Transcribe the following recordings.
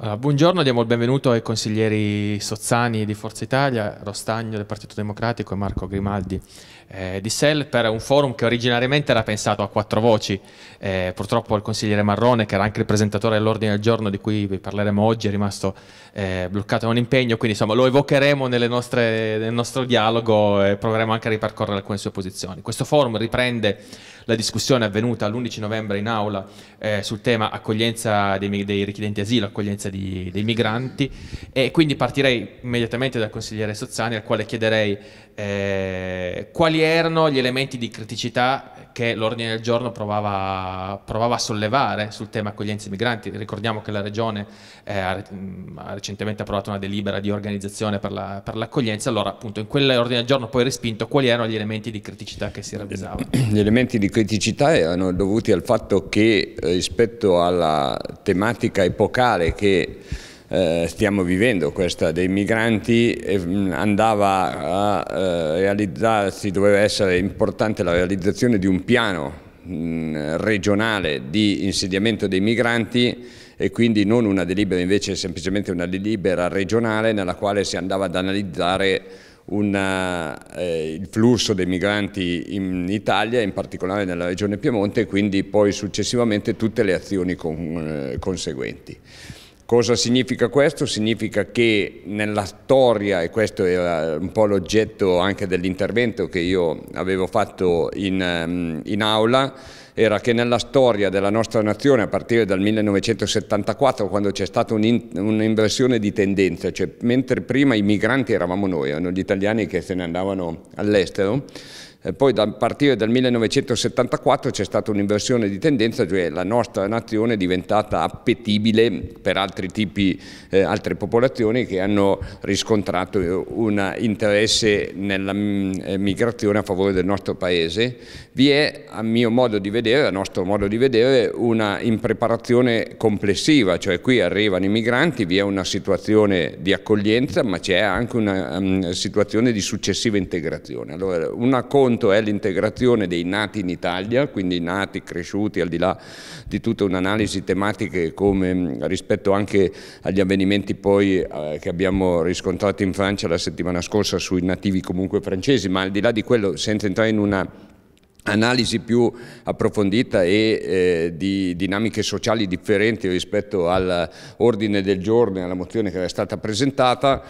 Uh, buongiorno, diamo il benvenuto ai consiglieri Sozzani di Forza Italia, Rostagno del Partito Democratico e Marco Grimaldi eh, di SEL per un forum che originariamente era pensato a quattro voci. Eh, purtroppo il consigliere Marrone, che era anche il presentatore dell'ordine del giorno di cui vi parleremo oggi, è rimasto eh, bloccato da un impegno, quindi insomma, lo evocheremo nostre, nel nostro dialogo e proveremo anche a ripercorrere alcune sue posizioni. Questo forum riprende la discussione è avvenuta l'11 novembre in aula eh, sul tema accoglienza dei, dei richiedenti asilo, accoglienza di, dei migranti e quindi partirei immediatamente dal consigliere Sozzani al quale chiederei eh, quali erano gli elementi di criticità che l'ordine del giorno provava, provava, a sollevare sul tema accoglienza ai migranti. Ricordiamo che la Regione eh, ha, mm, ha, recentemente approvato una delibera di organizzazione per, la, per l'accoglienza, allora appunto in quell'ordine del giorno poi respinto quali erano gli elementi di criticità che si ravvisavano? Gli elementi di criticità erano dovuti al fatto che eh, rispetto alla tematica epocale che eh, stiamo vivendo, questa dei migranti, mm, andava a eh, realizzarsi, doveva essere importante la realizzazione di un piano mm, regionale di insediamento dei migranti e quindi non una delibera invece semplicemente una delibera regionale nella quale si andava ad analizzare una, eh, il flusso dei migranti in Italia, in particolare nella regione Piemonte e quindi poi successivamente tutte le azioni con, eh, conseguenti. Cosa significa questo? Significa che nella storia, e questo era un po' l'oggetto anche dell'intervento che io avevo fatto in, ehm, in aula, era che nella storia della nostra nazione, a partire dal 1974, quando c'è stata un'inversione di tendenza, cioè mentre prima i migranti eravamo noi, erano gli italiani che se ne andavano all'estero, eh, poi a partire dal 1974 c'è stata un'inversione di tendenza, cioè la nostra nazione è diventata appetibile per altri tipi, eh, altre popolazioni che hanno riscontrato eh, un interesse nella mm, eh, migrazione a favore del nostro paese. Vi è, a mio modo di vedere, a nostro modo di vedere, una impreparazione complessiva, cioè qui arrivano i migranti, vi è una situazione di accoglienza, ma c'è anche una um, situazione di successiva integrazione. Allora, una conta conto è l'integrazione dei nati in Italia, quindi nati, cresciuti, al di là di tutta un'analisi tematica come mm, rispetto anche agli avvenimenti poi eh, che abbiamo riscontrato in Francia la settimana scorsa sui nativi comunque francesi, ma al di là di quello senza entrare in una analisi più approfondita e eh, di dinamiche sociali differenti rispetto all'ordine del giorno e alla mozione che era stata presentata,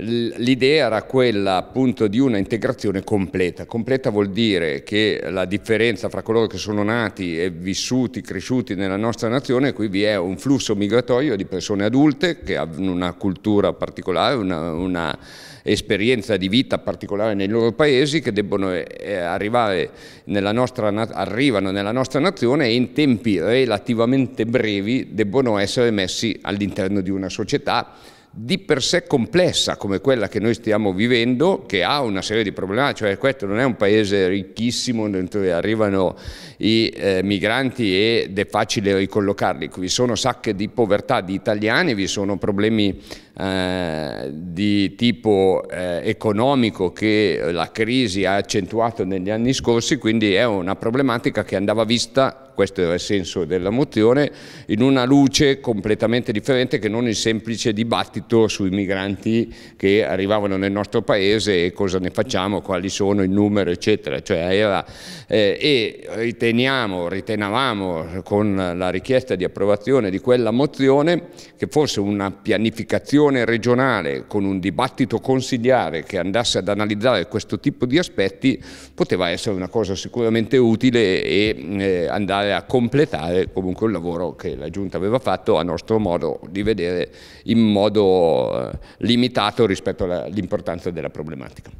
l'idea era quella appunto di una integrazione completa. Completa vuol dire che la differenza fra coloro che sono nati e vissuti, cresciuti nella nostra nazione, qui vi è un flusso migratorio di persone adulte che hanno una cultura particolare, una, una esperienza di vita particolare nei loro paesi che debbono eh, arrivare nella nostra, arrivano nella nostra nazione e in tempi relativamente brevi debbono essere messi all'interno di una società di per sé complessa come quella che noi stiamo vivendo, che ha una serie di problemi, cioè questo non è un paese ricchissimo dove arrivano i eh, migranti ed è facile ricollocarli, vi sono sacche di povertà di italiani, vi sono problemi eh, di tipo eh, economico che la crisi ha accentuato negli anni scorsi, quindi è una problematica che andava vista questo era il senso della mozione, in una luce completamente differente che non il semplice dibattito sui migranti che arrivavano nel nostro paese e cosa ne facciamo, quali sono i numeri eccetera. Cioè era, eh, e riteniamo, ritenavamo con la richiesta di approvazione di quella mozione che fosse una pianificazione regionale con un dibattito consigliare che andasse ad analizzare questo tipo di aspetti poteva essere una cosa sicuramente utile e eh, andare andare a completare comunque un lavoro che la Giunta aveva fatto a nostro modo di vedere in modo eh, limitato rispetto all'importanza della problematica.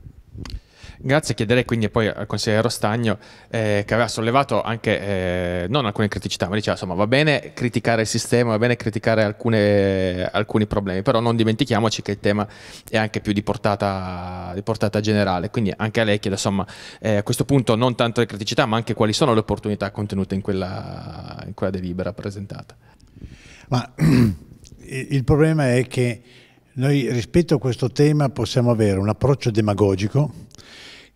Grazie, chiederei quindi poi al consigliere Stagno eh, che aveva sollevato anche, eh, non alcune criticità, ma diceva insomma va bene criticare il sistema, va bene criticare alcune, alcuni problemi, però non dimentichiamoci che il tema è anche più di portata, di portata generale, quindi anche a lei chiedo insomma eh, a questo punto non tanto le criticità ma anche quali sono le opportunità contenute in quella, in quella delibera presentata. Ma il problema è che noi rispetto a questo tema possiamo avere un approccio demagogico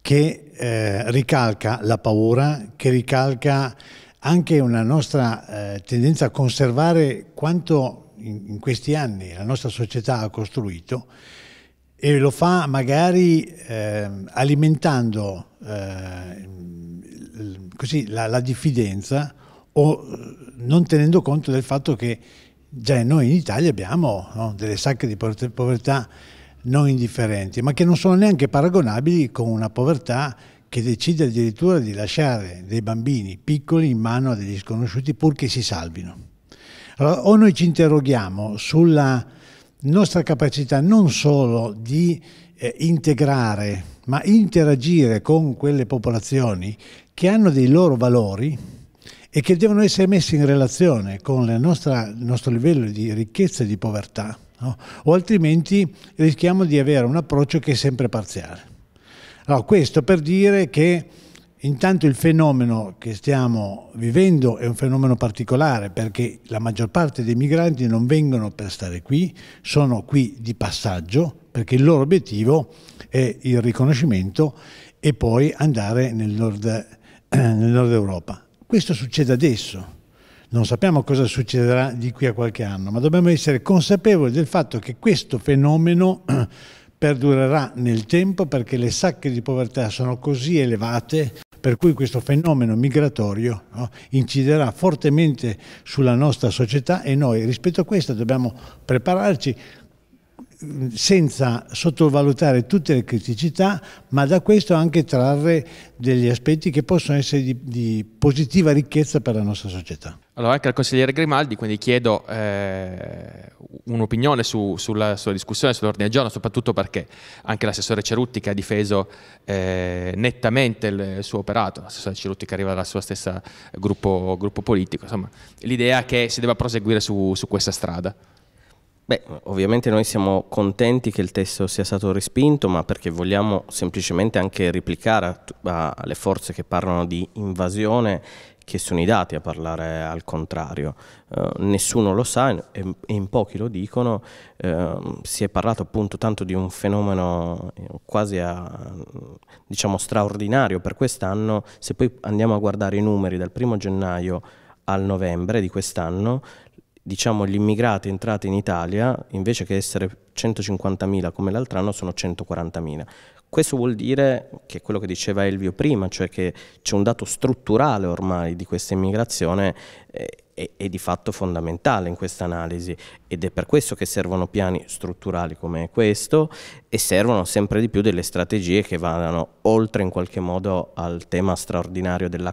che eh, ricalca la paura, che ricalca anche una nostra eh, tendenza a conservare quanto in, in, questi anni la nostra società ha costruito e lo fa magari ehm, eh, alimentando così, la, la diffidenza o eh, non tenendo conto del fatto che già noi in Italia abbiamo no, delle sacche di povertà non indifferenti, ma che non sono neanche paragonabili con una povertà che decide addirittura di lasciare dei bambini piccoli in mano a degli sconosciuti purché si salvino. Allora, o noi ci interroghiamo sulla nostra capacità non solo di eh, integrare, ma interagire con quelle popolazioni che hanno dei loro valori e che devono essere messe in relazione con il nostro livello di ricchezza e di povertà no? o altrimenti rischiamo di avere un approccio che è sempre parziale. Allora, questo per dire che intanto il fenomeno che stiamo vivendo è un fenomeno particolare perché la maggior parte dei migranti non vengono per stare qui, sono qui di passaggio perché il loro obiettivo è il riconoscimento e poi andare nel nord, nel nord Europa. Questo succede adesso non sappiamo cosa succederà di qui a qualche anno, ma dobbiamo essere consapevoli del fatto che questo fenomeno perdurerà nel tempo perché le sacche di povertà sono così elevate per cui questo fenomeno migratorio no, inciderà fortemente sulla nostra società e noi rispetto a questo dobbiamo prepararci senza sottovalutare tutte le criticità, ma da questo anche trarre degli aspetti che possono essere di, di positiva ricchezza per la nostra società. Allora anche al consigliere Grimaldi, quindi chiedo eh, un'opinione su, sulla, sulla, discussione, sull'ordine del giorno, soprattutto perché anche l'assessore Cerutti che ha difeso eh, nettamente il suo operato, l'assessore Cerutti che arriva dal suo stesso gruppo, gruppo, politico, insomma l'idea che si debba proseguire su, su questa strada. Beh, ovviamente noi siamo contenti che il testo sia stato respinto, ma perché vogliamo semplicemente anche replicare alle forze che parlano di invasione che sono i dati a parlare al contrario. Eh, nessuno lo sa e, in pochi lo dicono. Eh, si è parlato appunto tanto di un fenomeno eh, quasi a, diciamo straordinario per quest'anno. Se poi andiamo a guardare i numeri dal primo gennaio al novembre di quest'anno, diciamo, gli immigrati entrati in Italia, invece che essere 150.000 come l'altro anno, sono 140.000. Questo vuol dire che quello che diceva Elvio prima, cioè che c'è un dato strutturale ormai di questa immigrazione eh, è, è di fatto fondamentale in questa analisi ed è per questo che servono piani strutturali come questo e servono sempre di più delle strategie che vadano oltre in qualche modo al tema straordinario della,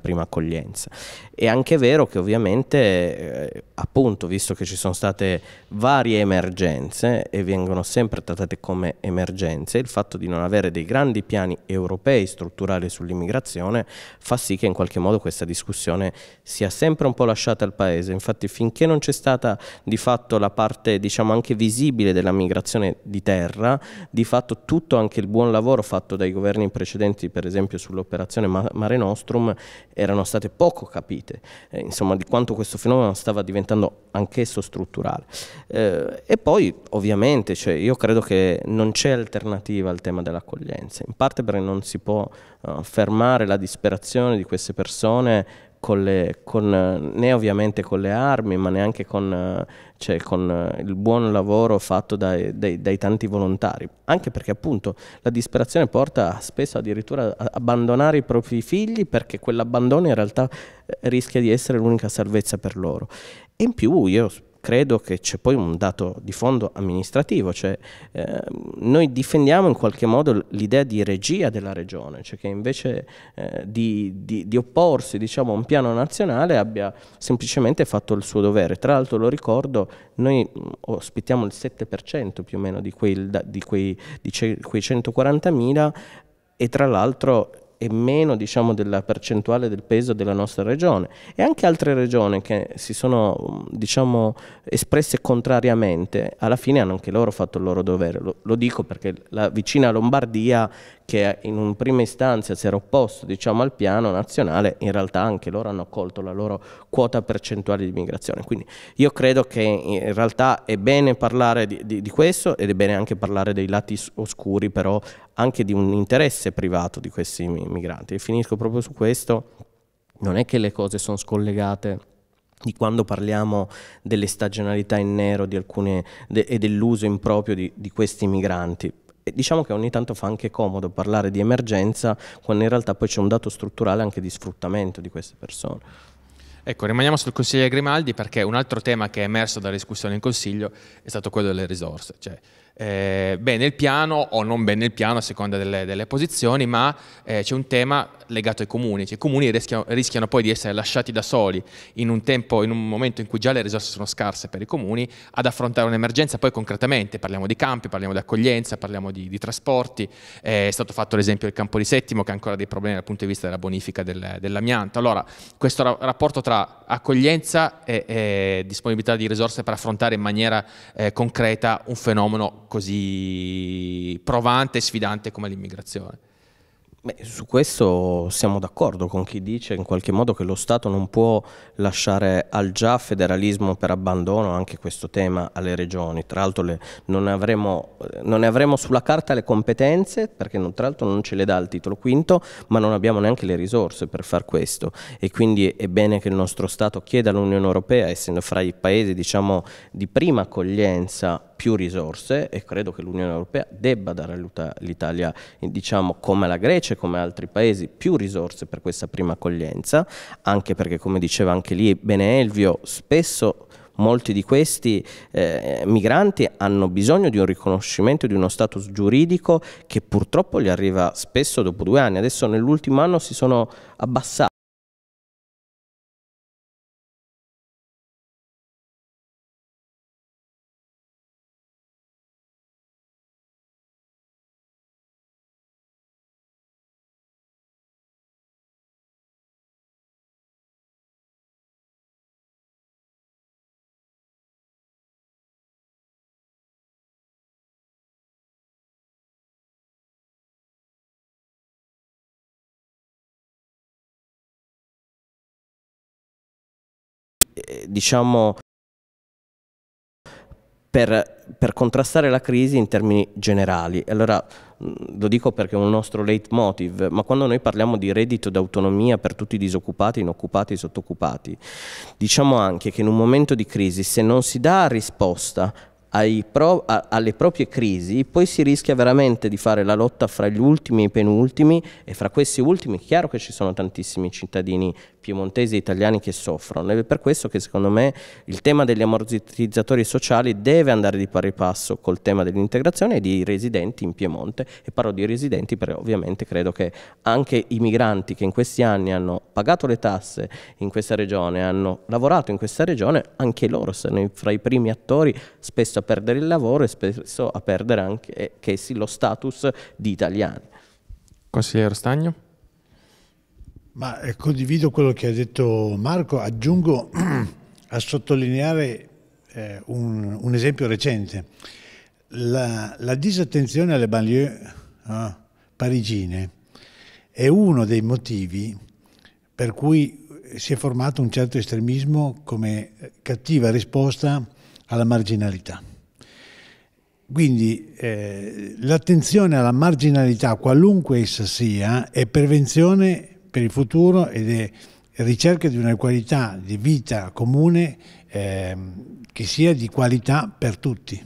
prima accoglienza. È anche vero che ovviamente, eh, appunto, visto che ci sono state varie emergenze e vengono sempre trattate come emergenze, il fatto di non avere dei grandi piani europei strutturali sull'immigrazione fa sì che in qualche modo questa discussione sia sempre un po' lasciata lasciate al paese. Infatti finché non c'è stata di fatto la parte diciamo anche visibile della migrazione di terra, di fatto tutto anche il buon lavoro fatto dai governi precedenti per esempio sull'operazione Mare Nostrum erano state poco capite, eh, insomma di quanto questo fenomeno stava diventando anch'esso strutturale. Eh, e poi ovviamente cioè, io credo che non c'è alternativa al tema dell'accoglienza, in parte perché non si può uh, fermare la disperazione di queste persone con le, con, né ovviamente con le armi, ma neanche con, cioè, con eh, il buon lavoro fatto dai, dai, dai, tanti volontari. Anche perché appunto la disperazione porta spesso addirittura a abbandonare i propri figli perché quell'abbandono in realtà eh, rischia di essere l'unica salvezza per loro. E in più io credo che c'è poi un dato di fondo amministrativo, cioè eh, noi difendiamo in qualche modo l'idea di regia della regione, cioè che invece eh, di, di, di, opporsi diciamo, a un piano nazionale abbia semplicemente fatto il suo dovere. Tra l'altro lo ricordo, noi mm, ospitiamo il 7% più o meno di quei, di quei, quei 140.000 e tra l'altro e meno diciamo, della percentuale del peso della nostra regione e anche altre regioni che si sono diciamo, espresse contrariamente alla fine hanno anche loro fatto il loro dovere lo, lo dico perché la vicina Lombardia che in un prima istanza si era opposto diciamo, al piano nazionale in realtà anche loro hanno accolto la loro quota percentuale di migrazione quindi io credo che in realtà è bene parlare di, di, di questo ed è bene anche parlare dei lati oscuri però anche di un interesse privato di questi migranti. E finisco proprio su questo, non è che le cose sono scollegate di quando parliamo delle stagionalità in nero alcune, de, e dell'uso improprio di, di questi migranti. E diciamo che ogni tanto fa anche comodo parlare di emergenza quando in realtà poi c'è un dato strutturale anche di sfruttamento di queste persone. Ecco, rimaniamo sul consigliere Grimaldi perché un altro tema che è emerso dalla discussione in consiglio è stato quello delle risorse, cioè eh, bene il piano o non bene il piano a seconda delle, delle posizioni, ma eh, c'è un tema legato ai comuni, cioè, i comuni rischiano, rischiano, poi di essere lasciati da soli in un, tempo, in un momento in cui già le risorse sono scarse per i comuni ad affrontare un'emergenza poi concretamente, parliamo di campi, parliamo di accoglienza, parliamo di, di trasporti, eh, è stato fatto l'esempio del campo di Settimo che ha ancora dei problemi dal punto di vista della bonifica del, dell'amianto, allora questo ra rapporto tra accoglienza e, e, disponibilità di risorse per affrontare in maniera eh, concreta un fenomeno così provante e sfidante come l'immigrazione. Beh, su questo siamo d'accordo con chi dice in qualche modo che lo Stato non può lasciare al già federalismo per abbandono anche questo tema alle regioni. Tra l'altro non, non, ne avremo sulla carta le competenze, perché non, tra l'altro non ce le dà il titolo quinto, ma non abbiamo neanche le risorse per far questo. E quindi è bene che il nostro Stato chieda all'Unione Europea, essendo fra i paesi diciamo, di prima accoglienza più risorse e credo che l'Unione Europea debba dare all'Italia, eh, diciamo come la Grecia e come altri paesi, più risorse per questa prima accoglienza, anche perché come diceva anche lì Bene Elvio, spesso molti di questi eh, migranti hanno bisogno di un riconoscimento di uno status giuridico che purtroppo gli arriva spesso dopo due anni. Adesso nell'ultimo anno si sono abbassati. Eh, diciamo, per, per, contrastare la crisi in termini generali. Allora mm, lo dico perché è un nostro leitmotiv, ma quando noi parliamo di reddito d'autonomia per tutti i disoccupati, inoccupati, e sottooccupati, diciamo anche che in un momento di crisi se non si dà risposta pro, a, alle proprie crisi, poi si rischia veramente di fare la lotta fra gli ultimi e i penultimi e fra questi ultimi è chiaro che ci sono tantissimi cittadini piemontesi e italiani che soffrono ed è per questo che secondo me il tema degli ammortizzatori sociali deve andare di pari passo col tema dell'integrazione e dei residenti in Piemonte e parlo di residenti perché ovviamente credo che anche i migranti che in questi anni hanno pagato le tasse in questa regione, hanno lavorato in questa regione, anche loro sono fra i primi attori spesso a perdere il lavoro e spesso a perdere anche eh, lo status di italiani. Consigliere Stagno? Ma eh, condivido quello che ha detto Marco, aggiungo a sottolineare eh, un, un, esempio recente. La, la disattenzione alle banlieue eh, parigine è uno dei motivi per cui si è formato un certo estremismo come cattiva risposta alla marginalità. Quindi eh, l'attenzione alla marginalità, qualunque essa sia, è prevenzione per il futuro ed è ricerca di una qualità di vita comune eh, che sia di qualità per tutti.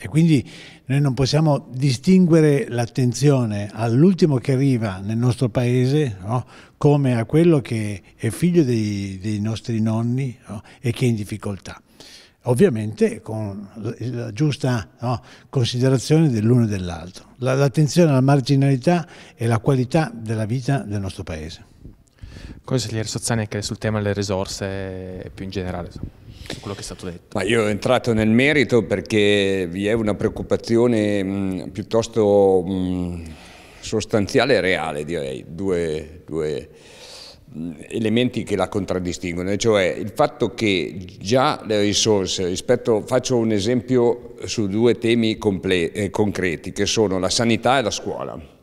E quindi noi non possiamo distinguere l'attenzione all'ultimo che arriva nel nostro paese no? come a quello che è figlio dei, dei nostri nonni no? e che è in difficoltà. Ovviamente con la giusta no? considerazione dell'uno e dell'altro. L'attenzione alla marginalità e la qualità della vita del nostro paese. Consigliere Sozzani anche sul tema delle risorse più in generale, su quello che è stato detto. Ma io ho entrato nel merito perché vi è una preoccupazione mh, mm, piuttosto mh, mm, sostanziale e reale, direi, due, due mm, elementi che la contraddistinguono, cioè il fatto che già le risorse rispetto, faccio un esempio su due temi eh, concreti che sono la sanità e la scuola.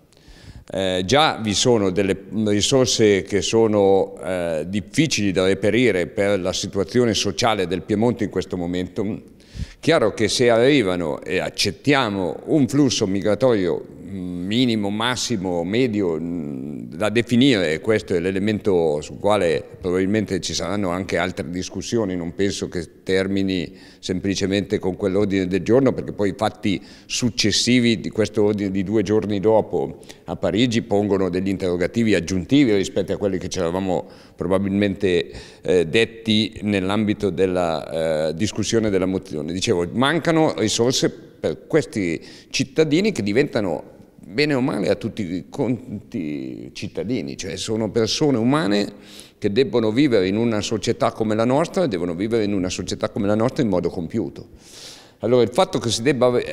Eh, già vi sono delle risorse che sono eh, difficili da reperire per la situazione sociale del Piemonte in questo momento. Chiaro che se arrivano e accettiamo un flusso migratorio minimo, massimo, medio mm, da definire, questo è l'elemento sul quale probabilmente ci saranno anche altre discussioni, non penso che termini semplicemente con quell'ordine del giorno perché poi i fatti successivi di questo ordine di due giorni dopo a Parigi pongono degli interrogativi aggiuntivi rispetto a quelli che ci eravamo probabilmente eh, detti nell'ambito della eh, discussione della mozione. Dicevo, mancano risorse per questi cittadini che diventano bene o male a tutti i conti cittadini, cioè sono persone umane che debbono vivere in una società come la nostra e devono vivere in una società come la nostra in modo compiuto. Allora il fatto che si debba eh,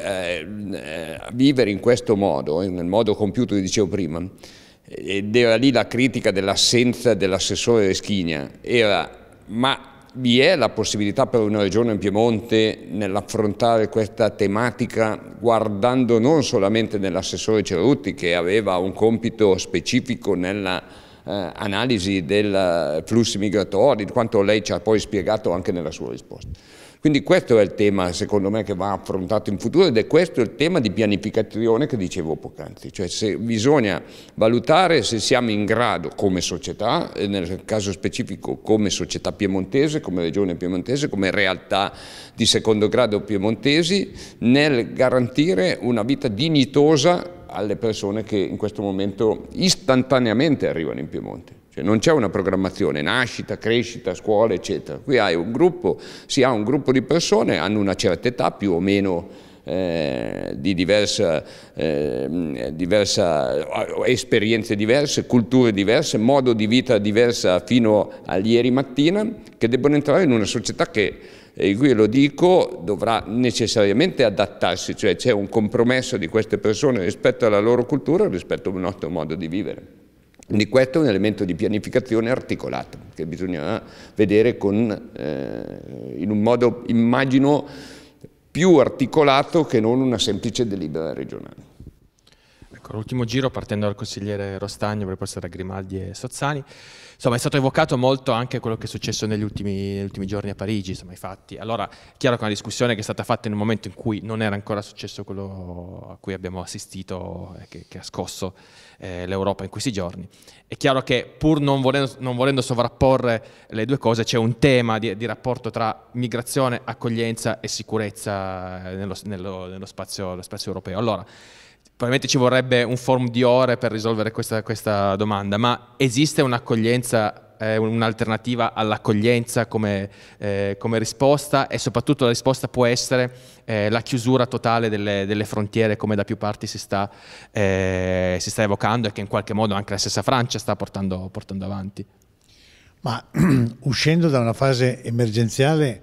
eh vivere in questo modo, eh, nel modo compiuto che dicevo prima, eh, ed era lì la critica dell'assenza dell'assessore Reschigna, era ma vi è la possibilità per una regione in Piemonte nell'affrontare questa tematica guardando non solamente nell'assessore Cerutti che aveva un compito specifico nella eh, analisi dei eh, flussi migratori, quanto lei ci ha poi spiegato anche nella sua risposta. Quindi questo è il tema, secondo me, che va affrontato in futuro ed è questo il tema di pianificazione che dicevo poc'anzi, cioè se bisogna valutare se siamo in grado come società, e eh, nel caso specifico come società piemontese, come regione piemontese, come realtà di secondo grado piemontesi, nel garantire una vita dignitosa alle persone che in questo momento istantaneamente arrivano in Piemonte. Cioè non c'è una programmazione, nascita, crescita, scuola, eccetera. Qui hai un gruppo, si ha un gruppo di persone, hanno una certa età più o meno eh, di diversa, ehm, eh, diversa, esperienze diverse, culture diverse, modo di vita diversa fino a ieri mattina, che debbono entrare in una società che e qui lo dico, dovrà necessariamente adattarsi, cioè c'è un compromesso di queste persone rispetto alla loro cultura, rispetto al nostro modo di vivere. Quindi questo è un elemento di pianificazione articolato che bisogna vedere con, eh, in un modo, immagino, più articolato che non una semplice delibera regionale. Ecco, l'ultimo giro partendo dal consigliere Rostagno per poi passare a Grimaldi e Sozzani. Insomma, è stato evocato molto anche quello che è successo negli ultimi, negli ultimi giorni a Parigi, insomma, i fatti. Allora, è chiaro che è una discussione che è stata fatta in un momento in cui non era ancora successo quello a cui abbiamo assistito, eh, che, che, ha scosso eh, l'Europa in questi giorni. È chiaro che pur non volendo, non volendo sovrapporre le due cose, c'è un tema di, di rapporto tra migrazione, accoglienza e sicurezza eh, nello, nello, nello spazio, spazio europeo. Allora, probabilmente ci vorrebbe un forum di ore per risolvere questa, questa domanda, ma esiste un'accoglienza, eh, un'alternativa all'accoglienza come, eh, come, risposta e soprattutto la risposta può essere eh, la chiusura totale delle, delle, frontiere come da più parti si sta, eh, si sta, evocando e che in qualche modo anche la stessa Francia sta portando, portando avanti. Ma uscendo da una fase emergenziale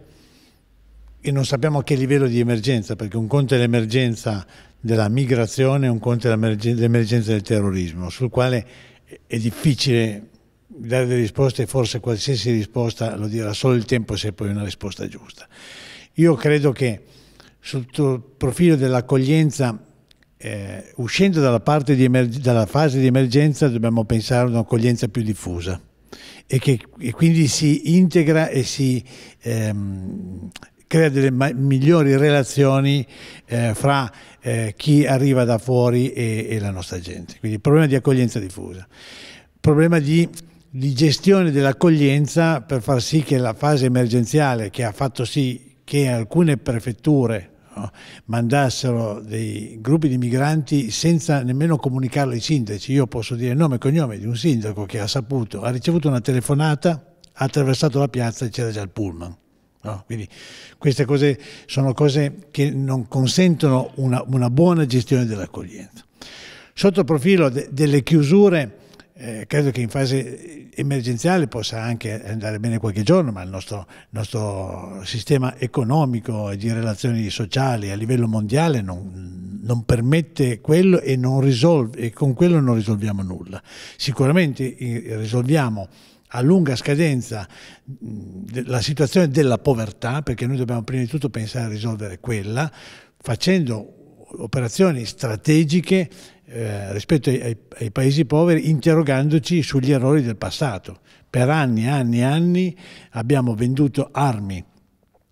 e non sappiamo a che livello di emergenza, perché un conto è l'emergenza della migrazione e un conto dell'emergenza del terrorismo, sul quale è difficile dare delle risposte, e forse qualsiasi risposta lo dirà solo il tempo se è poi una risposta giusta. Io credo che sotto il profilo dell'accoglienza, eh, uscendo dalla, dalla, fase di emergenza, dobbiamo pensare a un'accoglienza più diffusa e che e quindi si integra e si ehm, crea delle migliori relazioni eh, fra eh, chi arriva da fuori e, e la nostra gente. Quindi il problema di accoglienza diffusa, problema di di gestione dell'accoglienza per far sì che la fase emergenziale che ha fatto sì che alcune prefetture no, mandassero dei gruppi di migranti senza nemmeno comunicarlo ai sindaci. Io posso dire nome e cognome di un sindaco che ha saputo, ha ricevuto una telefonata, ha attraversato la piazza e c'era già il pullman. No? Quindi queste cose sono cose che non consentono una, una buona gestione dell'accoglienza. Sotto il profilo de, delle chiusure, eh, credo che in fase emergenziale possa anche andare bene qualche giorno, ma il nostro, nostro sistema economico e di relazioni sociali a livello mondiale non, non permette quello e, risolve, e con quello non risolviamo nulla. Sicuramente eh, risolviamo a lunga scadenza la situazione della povertà, perché noi dobbiamo prima di tutto pensare a risolvere quella, facendo operazioni strategiche eh, rispetto ai, ai, paesi poveri, interrogandoci sugli errori del passato. Per anni e anni e anni abbiamo venduto armi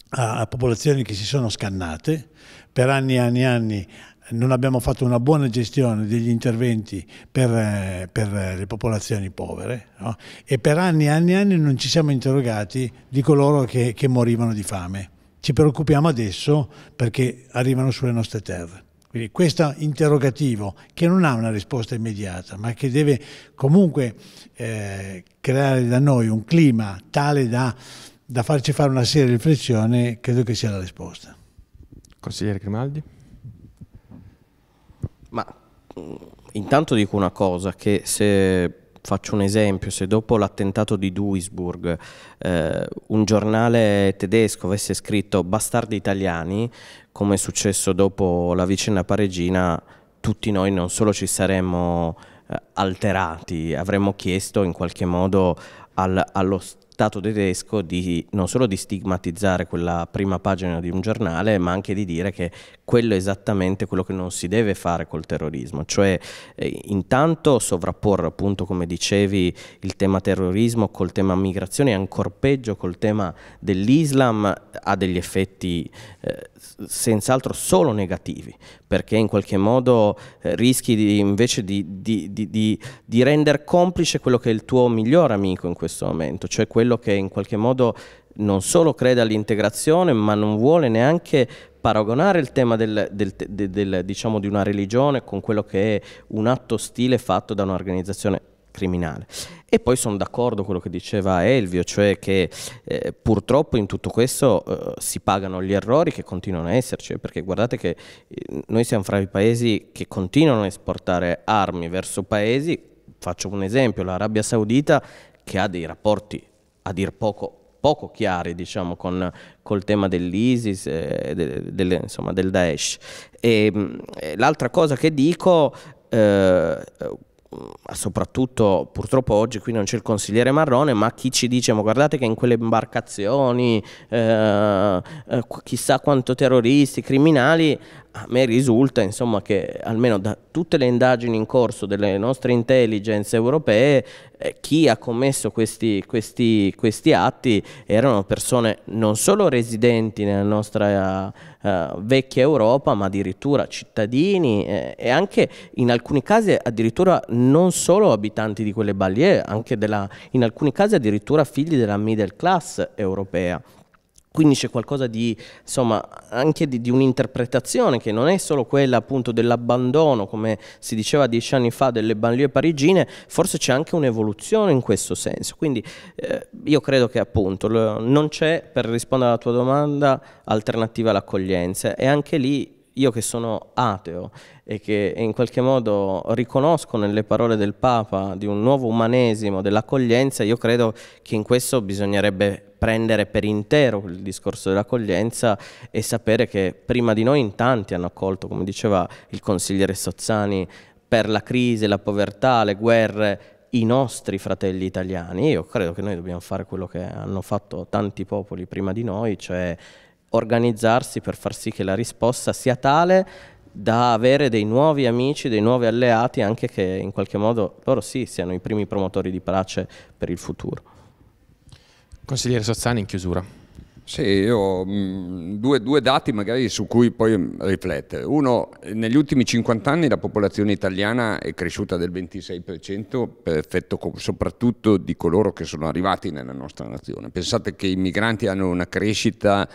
a, a popolazioni che si sono scannate, per anni e anni e anni non abbiamo fatto una buona gestione degli interventi per, eh, per eh, le popolazioni povere no? e per anni e anni e anni non ci siamo interrogati di coloro che, che morivano di fame. Ci preoccupiamo adesso perché arrivano sulle nostre terre. Quindi questo interrogativo che non ha una risposta immediata, ma che deve comunque eh, creare da noi un clima tale da, da farci fare una seria riflessione, credo che sia la risposta. Consigliere Grimaldi. Ma mm, intanto dico una cosa, che se faccio un esempio, se dopo l'attentato di Duisburg eh, un giornale tedesco avesse scritto bastardi italiani, come è successo dopo la vicenda parigina, tutti noi non solo ci saremmo eh, alterati, avremmo chiesto in qualche modo al, allo Stato Stato tedesco di non solo di stigmatizzare quella prima pagina di un giornale, ma anche di dire che quello è esattamente quello che non si deve fare col terrorismo, cioè eh, intanto sovrapporre appunto come dicevi il tema terrorismo col tema migrazione e ancora peggio col tema dell'Islam ha degli effetti eh, senz'altro solo negativi, perché in qualche modo eh, rischi di, invece di, di, di, di rendere complice quello che è il tuo miglior amico in questo momento, cioè quello quello che in qualche modo non solo crede all'integrazione ma non vuole neanche paragonare il tema del, del, del, diciamo, di una religione con quello che è un atto ostile fatto da un'organizzazione criminale. E poi sono d'accordo con quello che diceva Elvio, cioè che eh, purtroppo in tutto questo eh, si pagano gli errori che continuano a esserci, perché guardate che eh, noi siamo fra i paesi che continuano a esportare armi verso paesi, faccio un esempio, l'Arabia Saudita che ha dei rapporti a dir poco poco chiari diciamo, con, col tema dell'ISIS e eh, de, de, insomma, del Daesh. Ehm, eh, l'altra cosa che dico, eh, soprattutto purtroppo oggi qui non c'è il consigliere Marrone, ma chi ci dice ma guardate che in quelle imbarcazioni eh, eh, chissà quanto terroristi, criminali, a me risulta insomma che almeno da tutte le indagini in corso delle nostre intelligence europee eh, chi ha commesso questi, questi, questi, atti erano persone non solo residenti nella nostra eh, vecchia Europa, ma addirittura cittadini eh, e anche in alcuni casi addirittura non solo abitanti di quelle balie, anche della, in alcuni casi addirittura figli della middle class europea. Quindi c'è qualcosa di, insomma, anche di, di un'interpretazione che non è solo quella appunto dell'abbandono, come si diceva dieci anni fa, delle banlieue parigine, forse c'è anche un'evoluzione in questo senso. Quindi eh, io credo che appunto non c'è, per rispondere alla tua domanda, alternativa all'accoglienza e anche lì io che sono ateo e che in qualche modo riconosco nelle parole del Papa di un nuovo umanesimo dell'accoglienza, io credo che in questo bisognerebbe prendere per intero il discorso dell'accoglienza e sapere che prima di noi in tanti hanno accolto, come diceva il consigliere Sozzani, per la crisi, la povertà, le guerre, i nostri fratelli italiani. Io credo che noi dobbiamo fare quello che hanno fatto tanti popoli prima di noi, cioè organizzarsi per far sì che la risposta sia tale da avere dei nuovi amici, dei nuovi alleati, anche che in qualche modo loro sì siano i primi promotori di pace per il futuro. Consigliere Sozzani in chiusura. Sì, io mh, mm, due, due, dati magari su cui poi riflettere. Uno, negli ultimi 50 anni la popolazione italiana è cresciuta del 26% per effetto soprattutto di coloro che sono arrivati nella nostra nazione. Pensate che i migranti hanno una crescita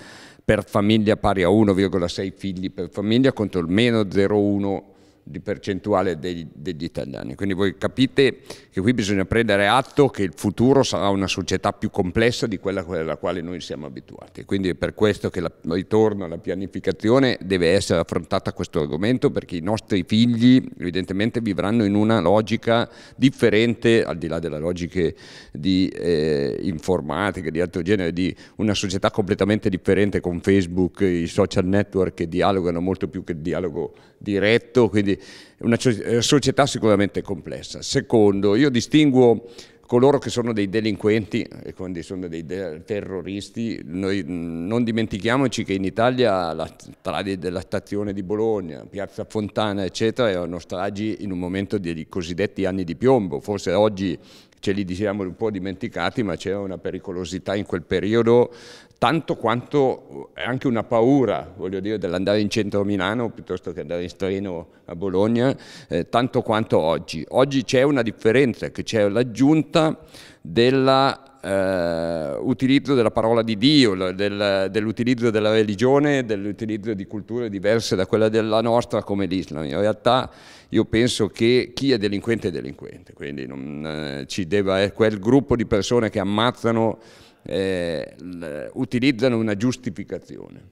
per famiglia pari a 1,6 figli per famiglia contro il meno 0,1 di percentuale degli, degli, italiani. Quindi voi capite che qui bisogna prendere atto che il futuro sarà una società più complessa di quella alla quale noi siamo abituati. Quindi è per questo che il ritorno alla pianificazione deve essere affrontata questo argomento perché i nostri figli evidentemente vivranno in una logica differente, al di là delle logiche di eh, informatica, di altro genere, di una società completamente differente con Facebook, i social network che dialogano molto più che il dialogo diretto, quindi una eh, società sicuramente complessa. Secondo, io distinguo coloro che sono dei delinquenti e quindi sono dei terroristi, noi mm, non dimentichiamoci che in Italia la strage della stazione di Bologna, Piazza Fontana, eccetera, erano stragi in un momento dei cosiddetti anni di piombo, forse oggi ce li diciamo un po' dimenticati, ma c'era una pericolosità in quel periodo, tanto quanto anche una paura, voglio dire, dell'andare in centro a Milano piuttosto che andare in treno a Bologna, eh, tanto quanto oggi. Oggi c'è una differenza, che c'è l'aggiunta della eh, utilizzo della parola di Dio, del, dell'utilizzo della religione, dell'utilizzo di culture diverse da quella della nostra come l'Islam. In realtà io penso che chi è delinquente è delinquente, quindi non, eh, ci deve, è quel gruppo di persone che ammazzano, eh, utilizzano una giustificazione.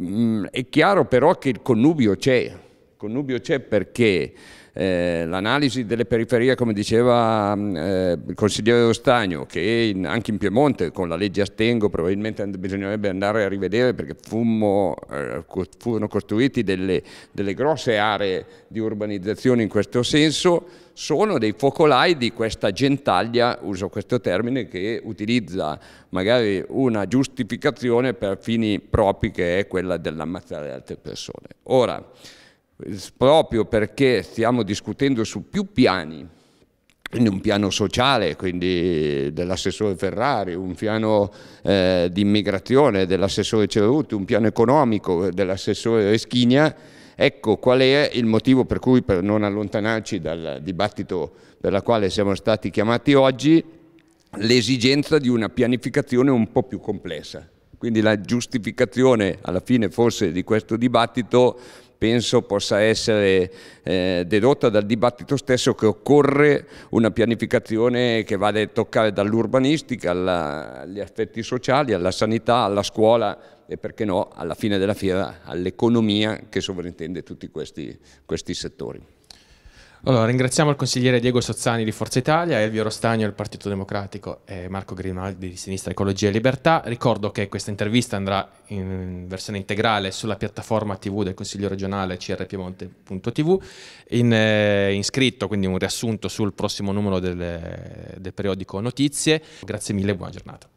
Mm, è chiaro però che il connubio c'è, il connubio c'è perché eh, l'analisi delle periferie, come diceva mm, eh, il consigliere Ostagno, che in, anche in Piemonte con la legge Astengo probabilmente bisognerebbe andare a rivedere perché fummo, eh, furono costruite delle, delle grosse aree di urbanizzazione in questo senso, sono dei focolai di questa gentaglia, uso questo termine, che utilizza magari una giustificazione per fini propri che è quella dell'ammazzare altre persone. Ora, proprio perché stiamo discutendo su più piani, quindi un piano sociale, quindi dell'assessore Ferrari, un piano eh, di immigrazione dell'assessore Ceruti, un piano economico dell'assessore Reschinia, ecco qual è il motivo per cui, per non allontanarci dal dibattito per la quale siamo stati chiamati oggi, l'esigenza di una pianificazione un po' più complessa. Quindi la giustificazione alla fine forse di questo dibattito penso possa essere eh, dedotta dal dibattito stesso che occorre una pianificazione che vada vale a toccare dall'urbanistica agli aspetti sociali, alla sanità, alla scuola e perché no alla fine della fiera all'economia che sovrintende tutti questi, questi settori. Allora, ringraziamo il consigliere Diego Sozzani di Forza Italia, Elvio Rostagno del Partito Democratico e Marco Grimaldi di Sinistra Ecologia e Libertà. Ricordo che questa intervista andrà in versione integrale sulla piattaforma TV del Consiglio regionale crpiemonte.tv, in, eh, iscritto, quindi un riassunto sul prossimo numero del, del periodico Notizie. Grazie mille e buona giornata.